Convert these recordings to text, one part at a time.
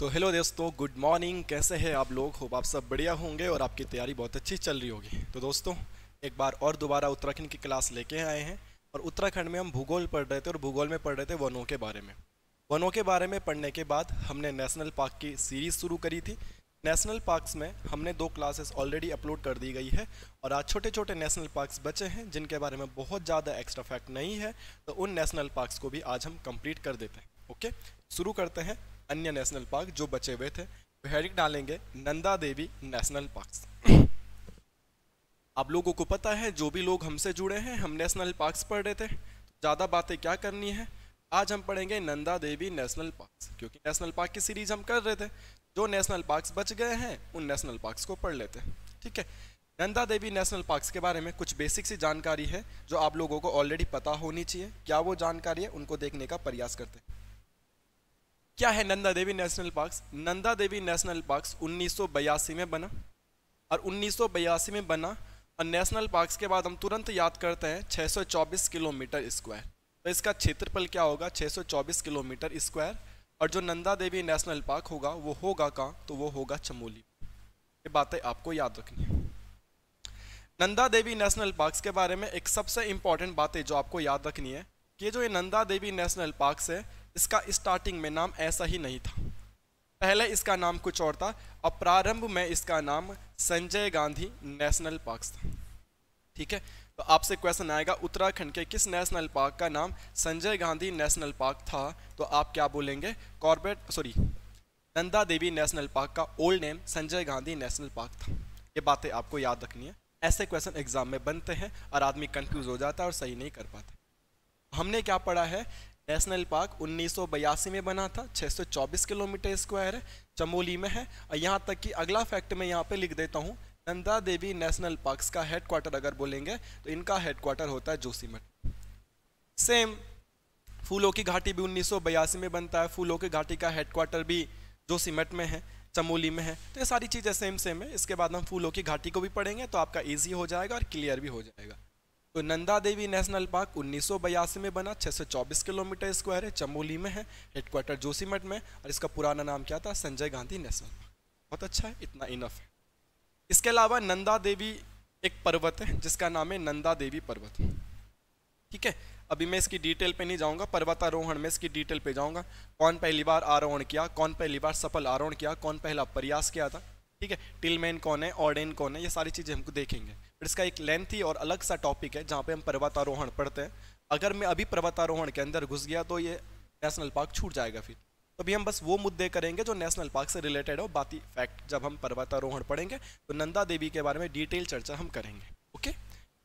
तो हेलो दोस्तों good morning कैसे हैं आप लोग होप आप सब बढ़िया होंगे और आपकी तैयारी बहुत अच्छी चल रही होगी तो दोस्तों एक बार और दोबारा उत्तराखंड की क्लास लेके आए हैं और उत्तराखंड में हम भूगोल पढ़ रहे थे और भूगोल में पढ़ रहे थे वनों के बारे में वनों के बारे में पढ़ने के बाद हमने नेशनल पार्क की सीरीज़ शुरू करी थी नेशनल पार्कस में हमने दो क्लासेस ऑलरेडी अपलोड कर दी गई है और आज छोटे छोटे नेशनल पार्कस बचे हैं जिनके बारे में बहुत ज़्यादा एक्स्ट्रा फैक्ट नहीं है तो उन नेशनल पार्कस को भी आज हम कम्प्लीट कर देते हैं ओके शुरू करते हैं अन्य नेशनल पार्क जो बचे हुए थे भैरिक डालेंगे नंदा देवी नेशनल पार्क आप लोगों को पता है जो भी लोग हमसे जुड़े हैं हम नेशनल पार्क्स पढ़ रहे थे ज़्यादा बातें क्या करनी है आज हम पढ़ेंगे नंदा देवी नेशनल पार्क्स क्योंकि नेशनल पार्क की सीरीज हम कर रहे थे जो नेशनल पार्क्स बच गए हैं उन नेशनल पार्क्स को पढ़ लेते हैं ठीक है नंदा देवी नेशनल पार्क्स के बारे में कुछ बेसिक सी जानकारी है जो आप लोगों को ऑलरेडी पता होनी चाहिए क्या वो जानकारी है उनको देखने का प्रयास करते हैं क्या है Nanda Devi national park Nanda Devi national park उन्नीस में बना और उन्नीस में बना और नेशनल पार्क के बाद हम तुरंत याद करते हैं 624 किलोमीटर स्क्वायर तो इसका क्षेत्रफल क्या होगा 624 किलोमीटर स्क्वायर और जो नंदा देवी नेशनल पार्क होगा वो होगा कहाँ तो वो होगा चमोली ये बातें आपको याद रखनी है नंदा देवी नेशनल पार्क के बारे में एक सबसे इंपॉर्टेंट बातें जो आपको याद रखनी है कि जो ये नंदा देवी नेशनल पार्क है इसका स्टार्टिंग में नाम ऐसा ही नहीं था पहले इसका नाम कुछ और था और प्रारंभ में इसका नाम संजय गांधी नेशनल पार्क था ठीक है तो आपसे क्वेश्चन आएगा उत्तराखंड के किस नेशनल पार्क का नाम संजय गांधी नेशनल पार्क था तो आप क्या बोलेंगे Corbett sorry Nanda Devi national park का old name Sanjay Gandhi national park था ये बातें आपको याद रखनी है ऐसे क्वेश्चन एग्जाम में बनते हैं और आदमी कंफ्यूज हो जाता है और सही नहीं कर पाता हमने क्या पढ़ा है नेशनल पार्क 1982 में बना था 624 किलोमीटर स्क्वायर है चमोली में है और यहाँ तक कि अगला फैक्ट मैं यहाँ पे लिख देता हूँ नंदा देवी नेशनल पार्क्स का हेडक्वार्टर अगर बोलेंगे तो इनका हेडक्वार्टर होता है जोशीमठ सेम फूलों की घाटी भी उन्नीस में बनता है फूलों की घाटी का हेडक्वार्टर भी जोशीमठ में है चमोली में है तो ये सारी चीज़ें सेम सेम है इसके बाद हम फूलों की घाटी को भी पढ़ेंगे तो आपका ईजी हो जाएगा और क्लियर भी हो जाएगा तो नंदा देवी नेशनल पार्क उन्नीस में बना 624 किलोमीटर स्क्वायर है चमोली में है हेडक्वार्टर जोशीमठ में और इसका पुराना नाम क्या था संजय गांधी नेशनल पार्क बहुत अच्छा है इतना इनफ है इसके अलावा नंदा देवी एक पर्वत है जिसका नाम है नंदा देवी पर्वत ठीक है अभी मैं इसकी डिटेल पे नहीं जाऊंगा पर्वतारोहण में इसकी डिटेल पे जाऊंगा कौन पहली बार आरोहण किया कौन पहली बार सफल आरोहण किया कौन पहला प्रयास किया था ठीक है टिलमैन कौन है ऑर्डेन कौन है ये सारी चीज़ें हमको देखेंगे फिर इसका एक लेंथी और अलग सा टॉपिक है जहाँ पे हम पर्वतारोहण पढ़ते हैं अगर मैं अभी पर्वतारोहण के अंदर घुस गया तो ये नेशनल पार्क छूट जाएगा फिर तो अभी हम बस वो मुद्दे करेंगे जो नेशनल पार्क से रिलेटेड हो बाकी फैक्ट जब हम पर्वतारोहण पढ़ेंगे तो नंदा देवी के बारे में डिटेल चर्चा हम करेंगे ओके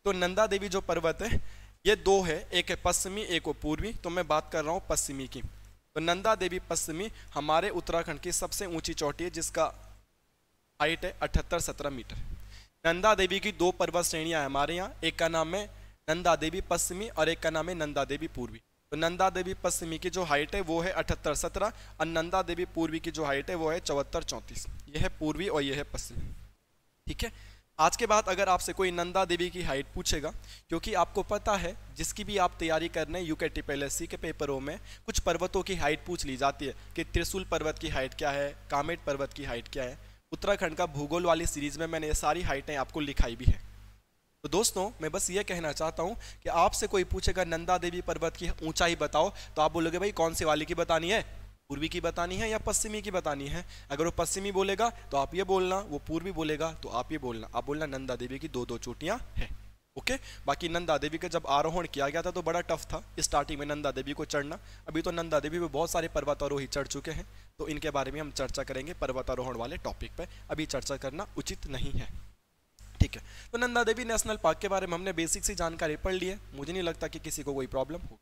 तो नंदा देवी जो पर्वत है ये दो है एक है पश्चिमी एक वो पूर्वी तो मैं बात कर रहा हूँ पश्चिमी की तो नंदा देवी पश्चिमी हमारे उत्तराखंड की सबसे ऊंची चोटी है जिसका हाइट है अठहत्तर सत्रह मीटर नंदा देवी की दो पर्वत श्रेणियाँ हैं हमारे यहाँ एक का नाम है नंदा देवी पश्चिमी और एक का नाम है नंदा देवी पूर्वी तो नंदा देवी पश्चिमी की जो हाइट है वो है अठहत्तर सत्रह और नंदा देवी पूर्वी की जो हाइट है वो है चौहत्तर चौंतीस यह है पूर्वी और यह है पश्चिमी ठीक है आज के बाद अगर आपसे कोई नंदा देवी की हाइट पूछेगा क्योंकि आपको पता है जिसकी भी आप तैयारी कर रहे हैं यू के टी के पेपरों में कुछ पर्वतों की हाइट पूछ ली जाती है कि त्रिशूल पर्वत की हाइट क्या है कामेट पर्वत की हाइट क्या है उत्तराखंड का भूगोल वाली सीरीज में मैंने ये सारी हाइटें आपको लिखाई भी है तो दोस्तों मैं बस ये कहना चाहता हूँ कि आपसे कोई पूछेगा नंदा देवी पर्वत की ऊंचाई बताओ तो आप बोलोगे भाई कौन सी वाली की बतानी है पूर्वी की बतानी है या पश्चिमी की बतानी है अगर वो पश्चिमी बोलेगा तो आप ये बोलना वो पूर्वी बोलेगा तो आप ये बोलना आप बोलना नंदा देवी की दो दो चोटियाँ हैं ओके बाकी नंदा देवी का जब आरोहण किया गया था तो बड़ा टफ था स्टार्टिंग में नंदा देवी को चढ़ना अभी तो नंदा देवी भी बहुत सारे पर्वतारोही चढ़ चुके हैं तो इनके बारे में हम चर्चा करेंगे पर्वतारोहण वाले टॉपिक पर अभी चर्चा करना उचित नहीं है ठीक है तो नंदा देवी नेशनल पार्क के बारे में हमने बेसिक सी जानकारी पढ़ ली है मुझे नहीं लगता कि किसी को कोई प्रॉब्लम हो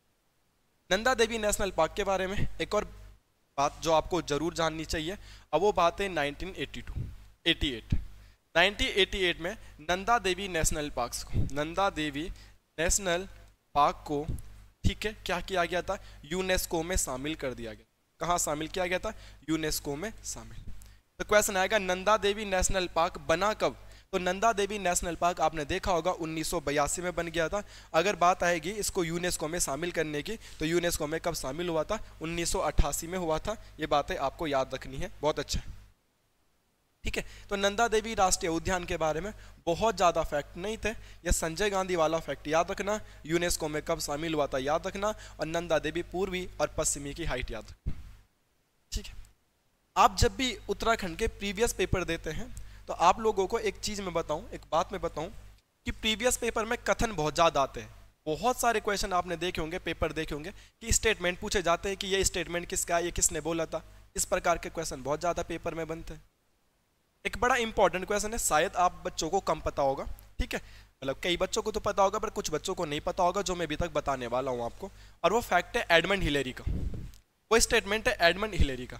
नंदा देवी नेशनल पार्क के बारे में एक और बात जो आपको जरूर जाननी चाहिए अब वो बात है 1982 88 1988 में नंदा देवी नेशनल पार्क को नंदा देवी नेशनल पार्क को ठीक है क्या किया गया था यूनेस्को में शामिल कर दिया गया कहाँ शामिल किया गया था यूनेस्को में शामिल तो क्वेश्चन आएगा नंदा देवी नेशनल पार्क बना कब तो नंदा देवी नेशनल पार्क आपने देखा होगा उन्नीस में बन गया था अगर बात आएगी इसको यूनेस्को में शामिल करने की तो यूनेस्को में कब शामिल हुआ था उन्नीस में हुआ था ये बातें आपको याद रखनी है बहुत अच्छा है ठीक है तो नंदा देवी राष्ट्रीय उद्यान के बारे में बहुत ज़्यादा फैक्ट नहीं थे यह संजय गांधी वाला फैक्ट याद रखना यूनेस्को में कब शामिल हुआ था याद रखना और नंदा देवी पूर्वी और पश्चिमी की हाइट याद रखना ठीक है आप जब भी उत्तराखंड के प्रीवियस पेपर देते हैं तो आप लोगों को एक चीज़ में बताऊँ एक बात में बताऊँ कि प्रीवियस पेपर में कथन बहुत ज़्यादा आते हैं बहुत सारे क्वेश्चन आपने देखे होंगे पेपर देखे होंगे कि स्टेटमेंट पूछे जाते हैं कि ये स्टेटमेंट किसका ये किसने बोला था इस प्रकार के क्वेश्चन बहुत ज़्यादा पेपर में बनते हैं एक बड़ा इंपॉर्टेंट क्वेश्चन है शायद आप बच्चों को कम पता होगा ठीक है मतलब कई बच्चों को तो पता होगा पर कुछ बच्चों को नहीं पता होगा जो मैं अभी तक बताने वाला हूँ आपको और वो फैक्ट है एडमंड हिलेरी का वो स्टेटमेंट है एडमंड हिलेरी का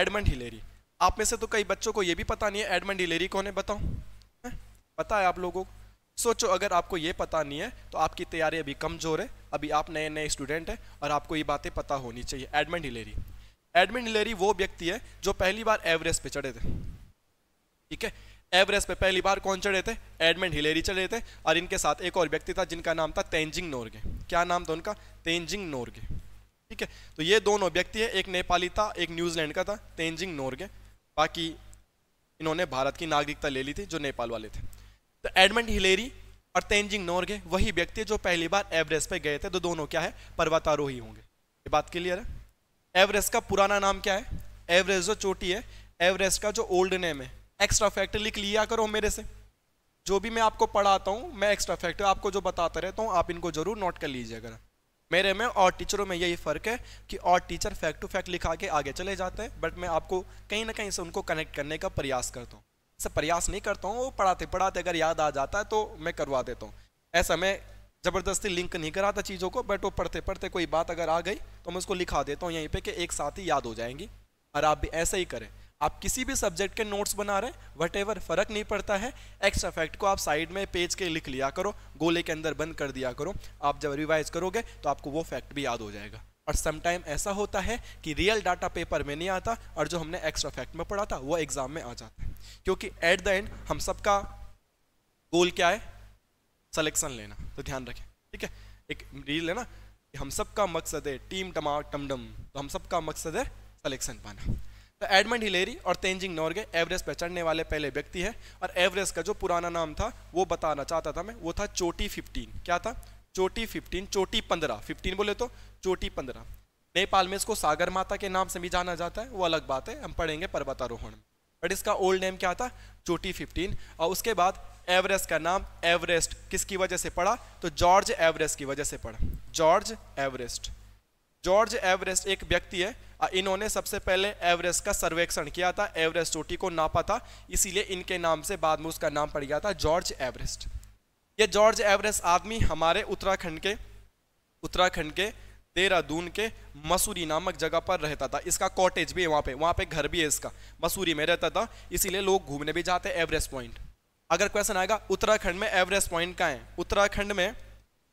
एडमंड हिलेरी आप में से तो कई बच्चों को ये भी पता नहीं है एडमंड हिलेरी कौन है बताओ है? पता है आप लोगों को सोचो अगर आपको ये पता नहीं है तो आपकी तैयारी अभी कमज़ोर है अभी आप नए नए स्टूडेंट हैं और आपको ये बातें पता होनी चाहिए एडमंड हिलेरी एडमंड हिलेरी वो व्यक्ति है जो पहली बार एवरेस्ट पे चढ़े थे ठीक है एवरेस्ट पे पहली बार कौन चढ़े थे एडमेंट हिलेरी चढ़े थे और इनके साथ एक और व्यक्ति था जिनका नाम था तेंजिंग नोरगे क्या नाम था उनका तेंजिंग नोरगे ठीक है तो ये दोनों व्यक्ति है एक नेपाली था एक न्यूजीलैंड का था तेंजिंग नोरगे बाकी इन्होंने भारत की नागरिकता ले ली थी जो नेपाल वाले थे तो एडमेंट हिलेरी और तेंजिंग नोरगे वही व्यक्ति जो पहली बार एवरेस्ट पर गए थे तो दोनों क्या है पर्वतारोही होंगे ये बात क्लियर है एवरेस्ट का पुराना नाम क्या है एवरेस्ट जो चोटी है एवरेस्ट का जो ओल्ड नेम है एक्स्ट्रा फैक्ट लिख लिया करो मेरे से जो भी मैं आपको पढ़ाता हूँ मैं एक्स्ट्रा फैक्ट आपको जो बताता रहता हूँ आप इनको जरूर नोट कर लीजिएगा मेरे में और टीचरों में यही फ़र्क है कि और टीचर फैक्ट टू फैक्ट लिखा के आगे चले जाते हैं बट मैं आपको कहीं ना कहीं से उनको कनेक्ट करने का प्रयास करता हूँ ऐसा प्रयास नहीं करता हूँ वो पढ़ाते पढ़ाते अगर याद आ जाता है तो मैं करवा देता हूँ ऐसा मैं ज़बरदस्ती लिंक नहीं कराता चीज़ों को बट वो पढ़ते पढ़ते कोई बात अगर आ गई तो मैं उसको लिखा देता हूँ यहीं पर कि एक साथ ही याद हो जाएंगी और आप भी ऐसा ही करें आप किसी भी सब्जेक्ट के नोट्स बना रहे हैं वट एवर फ़र्क नहीं पड़ता है एक्स अफेक्ट को आप साइड में पेज के लिख लिया करो गोले के अंदर बंद कर दिया करो आप जब रिवाइज करोगे तो आपको वो फैक्ट भी याद हो जाएगा और समटाइम ऐसा होता है कि रियल डाटा पेपर में नहीं आता और जो हमने एक्स्ट्रा फैक्ट में पढ़ा था वो एग्ज़ाम में आ जाता है क्योंकि एट द एंड हम सबका गोल क्या है सलेक्शन लेना तो ध्यान रखें ठीक है एक रील है ना हम सबका मकसद है टीम टमा टमडम तो हम सबका मकसद है सलेक्शन पाना तो एडमंड हिलेरी और तेंजिंग नॉर्गे एवरेस्ट पर चढ़ने वाले पहले व्यक्ति हैं और एवरेस्ट का जो पुराना नाम था वो बताना चाहता था मैं वो था चोटी फिफ्टीन क्या था चोटी फिफ्टीन चोटी पंद्रह फिफ्टीन बोले तो चोटी पंद्रह नेपाल में इसको सागर माता के नाम से भी जाना जाता है वो अलग बात है हम पढ़ेंगे पर्वतारोहण में बट इसका ओल्ड नेम क्या था चोटी फिफ्टीन और उसके बाद एवरेस्ट का नाम एवरेस्ट किसकी वजह से पड़ा तो जॉर्ज एवरेस्ट की वजह से पड़ा जॉर्ज एवरेस्ट जॉर्ज एवरेस्ट एक व्यक्ति है इन्होंने सबसे पहले एवरेस्ट का सर्वेक्षण किया था एवरेस्ट चोटी को नापा था इसीलिए इनके नाम से बाद में उसका नाम पड़ गया था जॉर्ज एवरेस्ट ये जॉर्ज एवरेस्ट आदमी हमारे उत्तराखंड के उत्तराखंड के देहरादून के मसूरी नामक जगह पर रहता था इसका कॉटेज भी है वहाँ पे वहाँ पे घर भी है इसका मसूरी में रहता था इसीलिए लोग घूमने भी जाते हैं एवरेस्ट पॉइंट अगर क्वेश्चन आएगा उत्तराखंड में एवरेस्ट पॉइंट कहाँ है उत्तराखंड में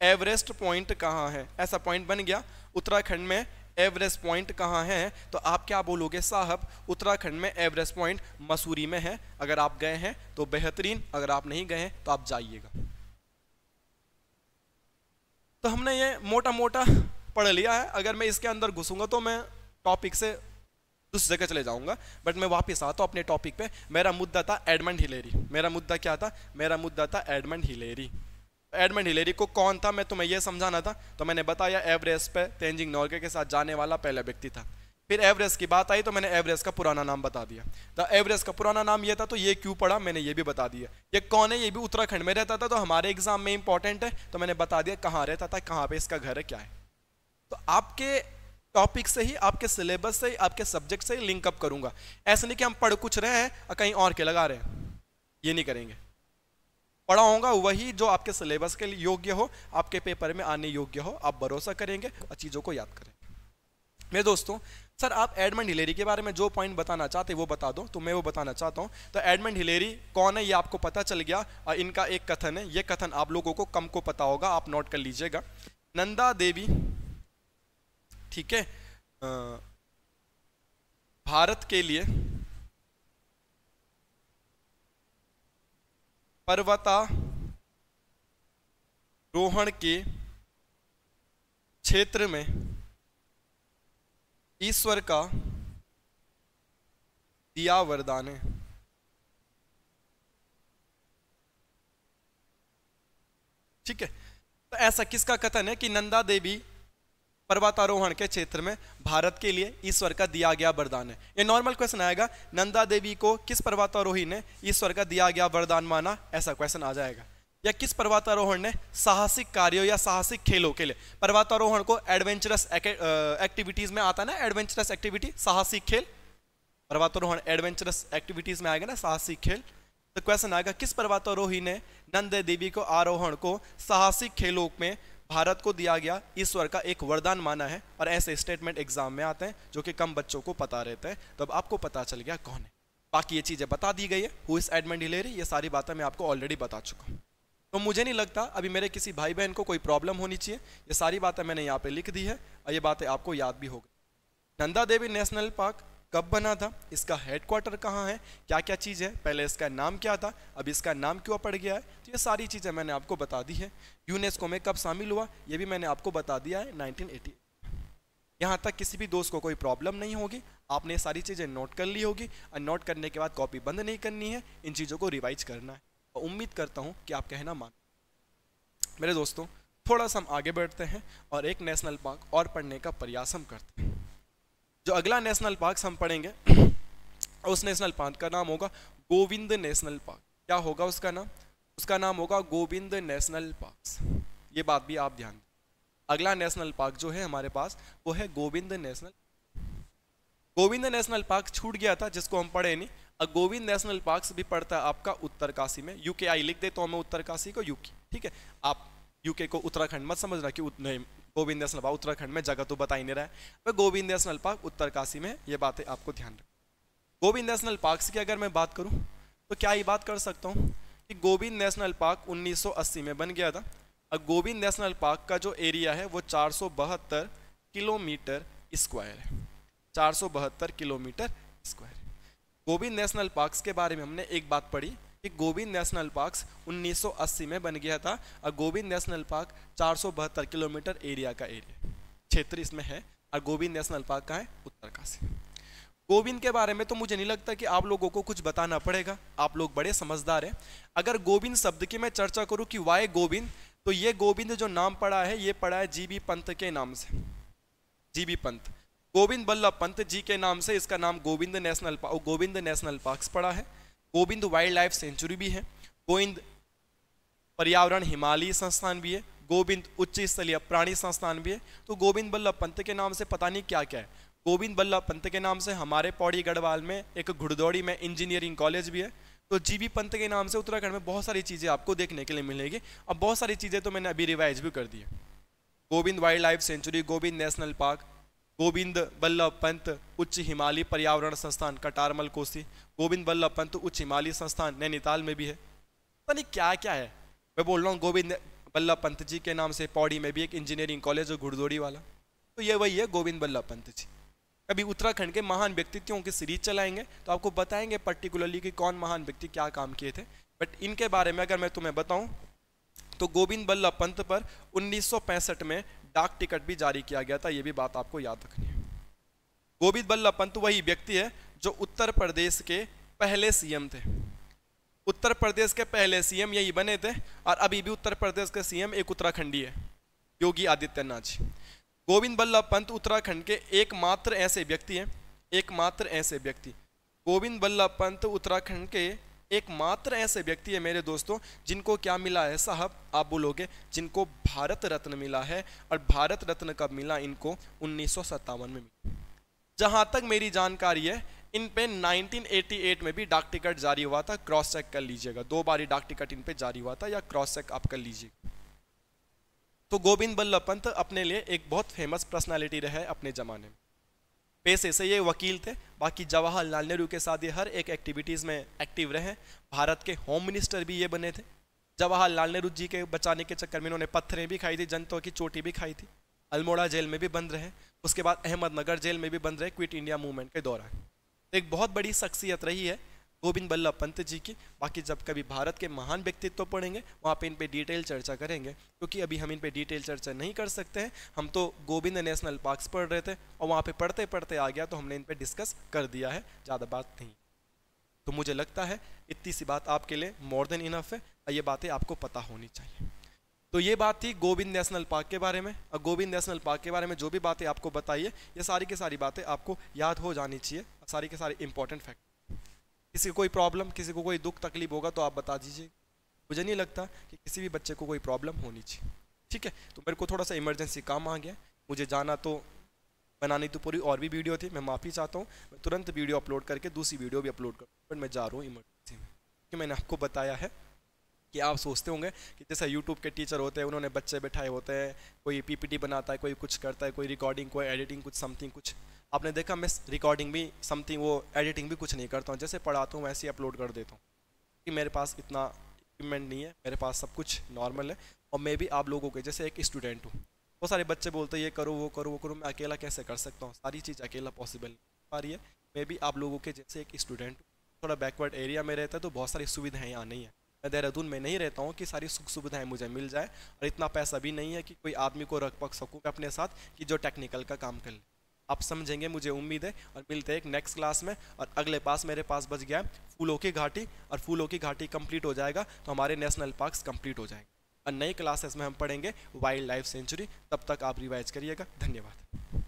एवरेस्ट पॉइंट कहाँ है ऐसा पॉइंट बन गया उत्तराखंड में एवरेस्ट पॉइंट कहाँ है तो आप क्या बोलोगे साहब उत्तराखंड में एवरेस्ट पॉइंट मसूरी में है अगर आप गए हैं तो बेहतरीन अगर आप नहीं गए हैं तो आप जाइएगा तो हमने ये मोटा मोटा पढ़ लिया है अगर मैं इसके अंदर घुसूंगा तो मैं टॉपिक से उस जगह चले जाऊंगा बट मैं वापस आता हूँ अपने टॉपिक पे मेरा मुद्दा था एडमंड हिलेरी मेरा मुद्दा क्या था मेरा मुद्दा था एडमंड हिलेरी एडमंड हिलेरी को कौन था मैं तुम्हें यह समझाना था तो मैंने बताया एवरेस्ट पे तेंजिंग नॉर्गे के साथ जाने वाला पहला व्यक्ति था फिर एवरेस्ट की बात आई तो मैंने एवरेस्ट का पुराना नाम बता दिया द एवरेस्ट का पुराना नाम ये था तो ये क्यों पढ़ा मैंने ये भी बता दिया ये कौन है ये भी उत्तराखंड में रहता था तो हमारे एग्जाम में इंपॉर्टेंट है तो मैंने बता दिया कहाँ रहता था कहाँ पर इसका घर है क्या है तो आपके टॉपिक से ही आपके सिलेबस से ही आपके सब्जेक्ट से ही लिंकअप करूंगा ऐसा नहीं कि हम पढ़ कुछ रहे हैं और कहीं और के लगा रहे हैं ये नहीं करेंगे पढ़ा होगा वही जो आपके सिलेबस के लिए योग्य हो आपके पेपर में आने योग्य हो आप भरोसा करेंगे और चीज़ों को याद करें मेरे दोस्तों सर आप एडमंड हिलेरी के बारे में जो पॉइंट बताना चाहते वो बता दो तो मैं वो बताना चाहता हूँ तो एडमंड हिलेरी कौन है ये आपको पता चल गया और इनका एक कथन है ये कथन आप लोगों को कम को पता होगा आप नोट कर लीजिएगा नंदा देवी ठीक है भारत के लिए रोहण के क्षेत्र में ईश्वर का दिया वरदान है ठीक है तो ऐसा किसका कथन है कि नंदा देवी पर्वतारोहण के क्षेत्र में भारत के लिए ईश्वर का दिया गया वरदान है ये नॉर्मल क्वेश्चन आएगा नंदा देवी को किस पर्वतारोही ने ईश्वर का दिया गया वरदान माना ऐसा क्वेश्चन आ जाएगा या किस पर्वतारोहण ने साहसिक कार्यों या साहसिक खेलों के लिए पर्वतारोहण को एडवेंचरस एक्टिविटीज में आता ना एडवेंचरस एक्टिविटी साहसिक खेल पर्वतारोहण एडवेंचरस एक्टिविटीज में आएगा ना साहसिक खेल तो क्वेश्चन आएगा किस पर्वतारोही ने नंद देवी को आरोहण को साहसिक खेलों में भारत को दिया गया ईश्वर का एक वरदान माना है और ऐसे स्टेटमेंट एग्जाम में आते हैं जो कि कम बच्चों को पता रहते हैं तो अब आपको पता चल गया कौन है बाकी ये चीज़ें बता दी गई है हु इस एडमेंट हिलेरी ये सारी बातें मैं आपको ऑलरेडी बता चुका हूँ तो मुझे नहीं लगता अभी मेरे किसी भाई बहन को कोई प्रॉब्लम होनी चाहिए ये सारी बातें मैंने यहाँ पर लिख दी है और ये बातें आपको याद भी हो गई नंदा देवी नेशनल पार्क कब बना था इसका हेडक्वार्टर कहाँ है क्या क्या चीज़ है पहले इसका नाम क्या था अब इसका नाम क्यों पड़ गया है तो ये सारी चीज़ें मैंने आपको बता दी है यूनेस्को में कब शामिल हुआ ये भी मैंने आपको बता दिया है नाइनटीन यहाँ तक किसी भी दोस्त को कोई प्रॉब्लम नहीं होगी आपने सारी चीज़ें नोट कर ली होगी और नोट करने के बाद कॉपी बंद नहीं करनी है इन चीज़ों को रिवाइज करना है और उम्मीद करता हूँ कि आप कहना मान मेरे दोस्तों थोड़ा सा हम आगे बढ़ते हैं और एक नेशनल पार्क और पढ़ने का प्रयास हम करते हैं जो अगला नेशनल पार्क हम पढ़ेंगे उस नेशनल पार्क का नाम होगा गोविंद नेशनल पार्क क्या होगा उसका नाम उसका नाम होगा गोविंद नेशनल पार्क ये बात भी आप ध्यान दें अगला नेशनल पार्क जो है हमारे पास वो है Govind national Govind national park छूट गया था जिसको हम पढ़े नहीं अब गोविंद नेशनल पार्क भी पढ़ता है आपका उत्तरकाशी में यूके आई लिख दे तो हमें उत्तरकाशी को यूके ठीक है आप यूके को उत्तराखंड मत समझना कि गोविंद अल्पा उत्तराखंड में जगह तो बता ही नहीं रहा है वह गोविंद नेशनल पार्क उत्तरकाशी में ये बातें आपको ध्यान रखें गोविंद नेशनल पार्क की अगर मैं बात करूँ तो क्या ये बात कर सकता हूँ कि गोविंद नेशनल पार्क 1980 में बन गया था और गोविंद नेशनल पार्क का जो एरिया है वो चार किलोमीटर स्क्वायर है चार kilometre square Govind national parks के बारे में हमने एक बात पढ़ी कि गोविंद नेशनल पार्क 1980 में बन गया था और गोविंद नेशनल पार्क चार किलोमीटर एरिया का एरिया क्षेत्र इसमें है और गोविंद नेशनल पार्क का है उत्तरकाशी गोविंद के बारे में तो मुझे नहीं लगता कि आप लोगों को कुछ बताना पड़ेगा आप लोग बड़े समझदार हैं अगर गोविंद शब्द की मैं चर्चा करूँ कि वाई गोविंद तो ये गोविंद जो नाम पड़ा है ये पड़ा है जीबी पंत के नाम से जीबी पंत गोविंद बल्लभ पंत जी के नाम से इसका नाम Govind national Govind national park पड़ा है गोविंद वाइल्ड लाइफ सेंचुरी भी है गोविंद पर्यावरण हिमालयी संस्थान भी है गोविंद उच्च स्तरीय प्राणी संस्थान भी है तो गोविंद बल्लभ पंत के नाम से पता नहीं क्या क्या है गोविंद बल्लभ पंत के नाम से हमारे पौड़ी गढ़वाल में एक घुड़दौड़ी में इंजीनियरिंग कॉलेज भी है तो जीबी पंत के नाम से उत्तराखंड में बहुत सारी चीज़ें आपको देखने के लिए मिलेगी अब बहुत सारी चीज़ें तो मैंने अभी रिवाइज भी कर दी है Govind wild life sanctuary Govind national park Govind Ballabh Pant उच्च हिमालय पर्यावरण संस्थान कटारमल कोसी गोविंद बल्लभ पंत उच्च हिमालय संस्थान नैनीताल में भी है पता नहीं क्या क्या है मैं बोल रहा हूँ गोविंद बल्लभ पंत जी के नाम से पौड़ी में भी एक इंजीनियरिंग कॉलेज और घुड़दौड़ी वाला तो ये वही है गोविंद बल्लभ पंत जी कभी उत्तराखंड के महान व्यक्तित्वों की सीरीज चलाएंगे तो आपको बताएंगे पर्टिकुलरली कि कौन महान व्यक्ति क्या काम किए थे बट इनके बारे में अगर मैं तुम्हें बताऊं तो गोविंद बल्लभ पंत पर 1965 में डाक टिकट भी जारी किया गया था ये भी बात आपको याद रखनी है गोविंद बल्लभ पंत तो वही व्यक्ति है जो उत्तर प्रदेश के पहले सीएम थे उत्तर प्रदेश के पहले सीएम यही बने थे और अभी भी उत्तर प्रदेश के सीएम एक उत्तराखंडी है योगी आदित्यनाथ जी गोविंद बल्लभ पंत उत्तराखंड के एकमात्र ऐसे व्यक्ति हैं एकमात्र ऐसे व्यक्ति गोविंद बल्लभ पंत उत्तराखंड के एकमात्र ऐसे व्यक्ति है मेरे दोस्तों जिनको क्या मिला है साहब आप बोलोगे जिनको भारत रत्न मिला है और भारत रत्न कब मिला इनको उन्नीस में मिला जहाँ तक मेरी जानकारी है इन पे 1988 में भी डाक टिकट जारी हुआ था क्रॉस चेक कर लीजिएगा दो बारी डाक टिकट इन पे जारी हुआ था या क्रॉस चेक आप कर लीजिए तो गोविंद बल्लभ पंत अपने लिए एक बहुत फेमस पर्सनालिटी रहे अपने ज़माने में पेशे से ये वकील थे बाकी जवाहरलाल नेहरू के साथ ये हर एक एक्टिविटीज़ में एक्टिव रहे भारत के होम मिनिस्टर भी ये बने थे जवाहरलाल नेहरू जी के बचाने के चक्कर में इन्होंने पत्थरें भी खाई थी जनता की चोटी भी खाई थी अल्मोड़ा जेल में भी बंद रहे उसके बाद अहमदनगर जेल में भी बंद रहे क्विट इंडिया मूवमेंट के दौरान तो एक बहुत बड़ी शख्सियत रही है गोविंद बल्लभ पंत जी की बाकी जब कभी भारत के महान व्यक्तित्व पढ़ेंगे वहाँ पे इन पे डिटेल चर्चा करेंगे क्योंकि अभी हम इन पे डिटेल चर्चा नहीं कर सकते हैं हम तो गोविंद नेशनल पार्क्स पढ़ रहे थे और वहाँ पे पढ़ते पढ़ते आ गया तो हमने इन पर डिस्कस कर दिया है ज़्यादा बात नहीं तो मुझे लगता है इतनी सी बात आपके लिए मोर देन इनफ है और ये बातें आपको पता होनी चाहिए तो ये बात थी गोविंद नेशनल पार्क के बारे में और गोविंद नेशनल पार्क के बारे में जो भी बातें आपको बताइए ये सारी की सारी बातें आपको याद हो जानी चाहिए सारी के सारे इंपॉर्टेंट फैक्ट किसी को कोई प्रॉब्लम किसी को कोई दुख तकलीफ होगा तो आप बता दीजिए मुझे नहीं लगता कि किसी भी बच्चे को कोई प्रॉब्लम होनी चाहिए ठीक है तो मेरे को थोड़ा सा इमरजेंसी काम आ गया मुझे जाना तो बनानी तो पूरी और भी वीडियो थी मैं माफ़ी चाहता हूँ मैं तुरंत वीडियो अपलोड करके दूसरी वीडियो भी अपलोड करूँ बट मैं जा रहा हूँ इमरजेंसी में क्योंकि मैंने आपको बताया है कि आप सोचते होंगे कि जैसे यूट्यूब के टीचर होते हैं उन्होंने बच्चे बैठाए होते हैं कोई पीपीटी बनाता है कोई कुछ करता है कोई रिकॉर्डिंग कोई एडिटिंग कुछ समथिंग कुछ आपने देखा मैं रिकॉर्डिंग भी समथिंग वो एडिटिंग भी कुछ नहीं करता हूँ जैसे पढ़ाता हूँ वैसे ही अपलोड कर देता हूँ कि मेरे पास इतना इक्विपमेंट नहीं है मेरे पास सब कुछ नॉर्मल है और मैं भी आप लोगों के जैसे एक स्टूडेंट हूँ बहुत सारे बच्चे बोलते हैं ये करो वो करो वो करो मैं अकेला कैसे कर सकता हूँ सारी चीज़ अकेला पॉसिबल नहीं पा रही है मैं भी आप लोगों के जैसे एक स्टूडेंट हूँ थोड़ा बैकवर्ड एरिया में रहता है तो बहुत सारी सुविधाएँ यहाँ नहीं है मैं देहरादून में नहीं रहता हूँ कि सारी सुख सुविधाएं मुझे मिल जाए और इतना पैसा भी नहीं है कि कोई आदमी को रख पक सकूँ मैं अपने साथ कि जो टेक्निकल का काम कर ले आप समझेंगे मुझे उम्मीद है और मिलते हैं एक नेक्स्ट क्लास में और अगले पास मेरे पास बच गया है फूलों की घाटी और फूलों की घाटी कंप्लीट हो जाएगा तो हमारे नेशनल पार्क कंप्लीट हो जाएंगे और नई क्लासेस में हम पढ़ेंगे वाइल्ड लाइफ सेंचुरी तब तक आप रिवाइज करिएगा धन्यवाद